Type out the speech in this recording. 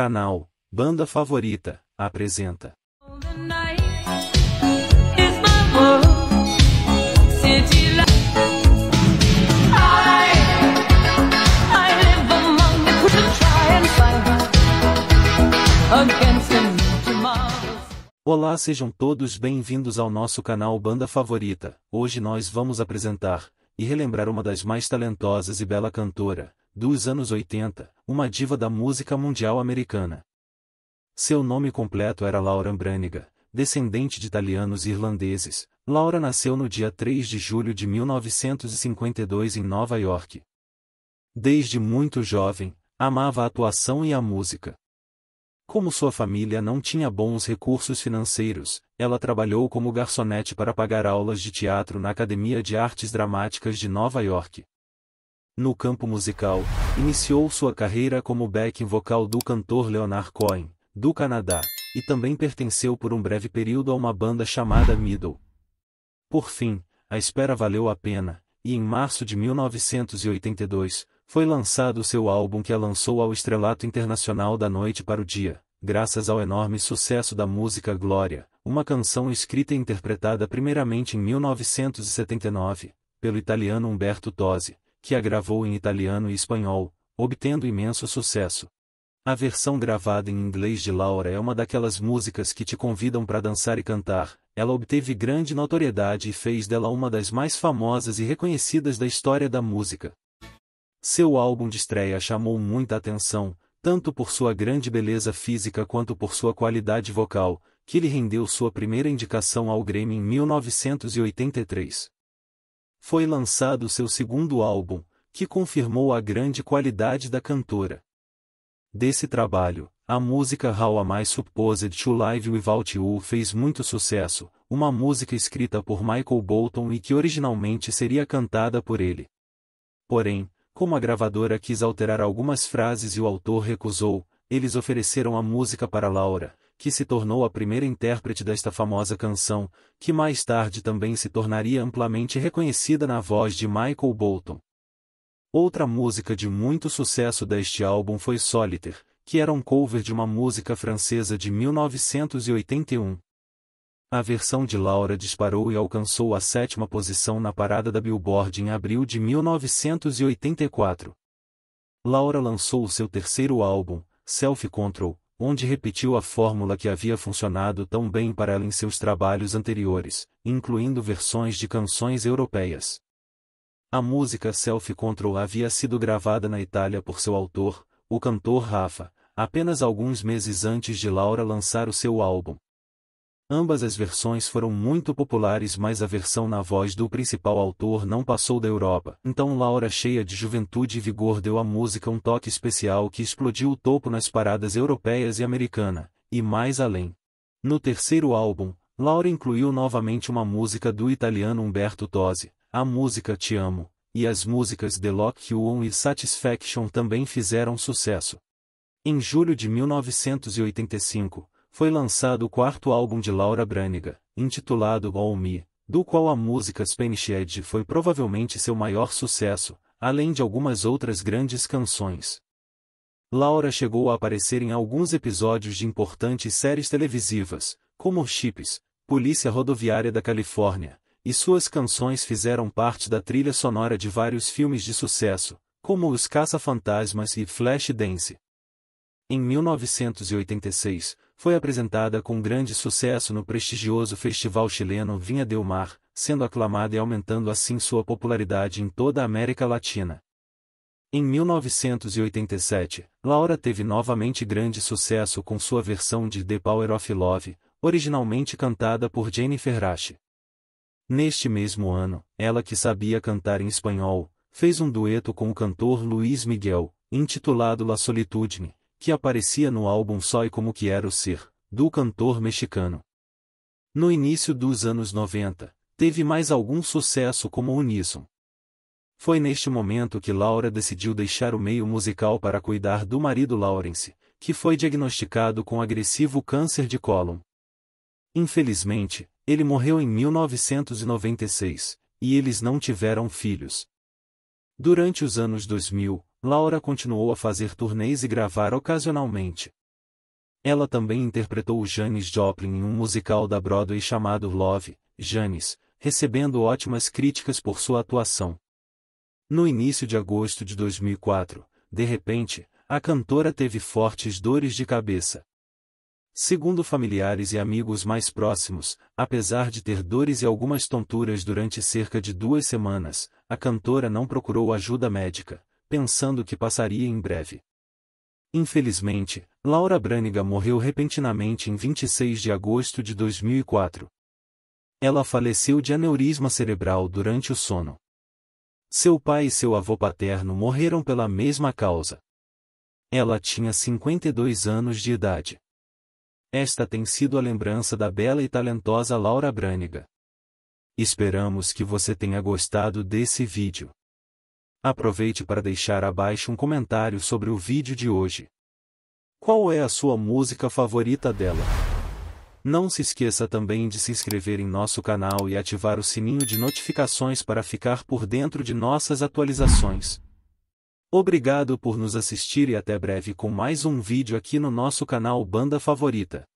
Canal, Banda Favorita, apresenta. Olá, sejam todos bem-vindos ao nosso canal Banda Favorita. Hoje nós vamos apresentar e relembrar uma das mais talentosas e bela cantora, dos anos 80, uma diva da música mundial americana. Seu nome completo era Laura Braniga, descendente de italianos e irlandeses. Laura nasceu no dia 3 de julho de 1952 em Nova York. Desde muito jovem, amava a atuação e a música. Como sua família não tinha bons recursos financeiros, ela trabalhou como garçonete para pagar aulas de teatro na Academia de Artes Dramáticas de Nova York. No campo musical, iniciou sua carreira como backing vocal do cantor Leonard Cohen, do Canadá, e também pertenceu por um breve período a uma banda chamada Middle. Por fim, a espera valeu a pena, e em março de 1982, foi lançado seu álbum que a lançou ao estrelato internacional da noite para o dia, graças ao enorme sucesso da música Glória, uma canção escrita e interpretada primeiramente em 1979, pelo italiano Umberto Tosi, que a gravou em italiano e espanhol, obtendo imenso sucesso. A versão gravada em inglês de Laura é uma daquelas músicas que te convidam para dançar e cantar. Ela obteve grande notoriedade e fez dela uma das mais famosas e reconhecidas da história da música. Seu álbum de estreia chamou muita atenção, tanto por sua grande beleza física quanto por sua qualidade vocal, que lhe rendeu sua primeira indicação ao Grammy em 1983. Foi lançado seu segundo álbum, que confirmou a grande qualidade da cantora. Desse trabalho, a música How Am I Supposed to Live Without You fez muito sucesso, uma música escrita por Michael Bolton e que originalmente seria cantada por ele. Porém, como a gravadora quis alterar algumas frases e o autor recusou, eles ofereceram a música para Laura, que se tornou a primeira intérprete desta famosa canção, que mais tarde também se tornaria amplamente reconhecida na voz de Michael Bolton. Outra música de muito sucesso deste álbum foi Solitaire, que era um cover de uma música francesa de 1981. A versão de Laura disparou e alcançou a sétima posição na parada da Billboard em abril de 1984. Laura lançou seu terceiro álbum, Self Control, onde repetiu a fórmula que havia funcionado tão bem para ela em seus trabalhos anteriores, incluindo versões de canções europeias. A música Self Control havia sido gravada na Itália por seu autor, o cantor Rafa, apenas alguns meses antes de Laura lançar o seu álbum, Ambas as versões foram muito populares, mas a versão na voz do principal autor não passou da Europa. Então Laura, cheia de juventude e vigor, deu à música um toque especial que explodiu o topo nas paradas europeias e americana, e mais além. No terceiro álbum, Laura incluiu novamente uma música do italiano Umberto Tosi, a música Te Amo, e as músicas The Lock You On e Satisfaction também fizeram sucesso. Em julho de 1985, foi lançado o quarto álbum de Laura Branigan, intitulado All Me, do qual a música Spanish Edge foi provavelmente seu maior sucesso, além de algumas outras grandes canções. Laura chegou a aparecer em alguns episódios de importantes séries televisivas, como Chips, Polícia Rodoviária da Califórnia, e suas canções fizeram parte da trilha sonora de vários filmes de sucesso, como Os Caça-Fantasmas e Flashdance. Em 1986, foi apresentada com grande sucesso no prestigioso festival chileno Vinha del Mar, sendo aclamada e aumentando assim sua popularidade em toda a América Latina. Em 1987, Laura teve novamente grande sucesso com sua versão de The Power of Love, originalmente cantada por Jennifer Rush. Neste mesmo ano, ela que sabia cantar em espanhol, fez um dueto com o cantor Luis Miguel, intitulado La Solitude que aparecia no álbum Só e Como Quero Ser, do cantor mexicano. No início dos anos 90, teve mais algum sucesso como Unison. Foi neste momento que Laura decidiu deixar o meio musical para cuidar do marido Lawrence, que foi diagnosticado com agressivo câncer de cólon. Infelizmente, ele morreu em 1996, e eles não tiveram filhos. Durante os anos 2000, Laura continuou a fazer turnês e gravar ocasionalmente. Ela também interpretou Janis Joplin em um musical da Broadway chamado Love, Janis, recebendo ótimas críticas por sua atuação. No início de agosto de 2004, de repente, a cantora teve fortes dores de cabeça. Segundo familiares e amigos mais próximos, apesar de ter dores e algumas tonturas durante cerca de duas semanas, a cantora não procurou ajuda médica pensando que passaria em breve. Infelizmente, Laura Braniga morreu repentinamente em 26 de agosto de 2004. Ela faleceu de aneurisma cerebral durante o sono. Seu pai e seu avô paterno morreram pela mesma causa. Ela tinha 52 anos de idade. Esta tem sido a lembrança da bela e talentosa Laura Braniga. Esperamos que você tenha gostado desse vídeo. Aproveite para deixar abaixo um comentário sobre o vídeo de hoje. Qual é a sua música favorita dela? Não se esqueça também de se inscrever em nosso canal e ativar o sininho de notificações para ficar por dentro de nossas atualizações. Obrigado por nos assistir e até breve com mais um vídeo aqui no nosso canal Banda Favorita.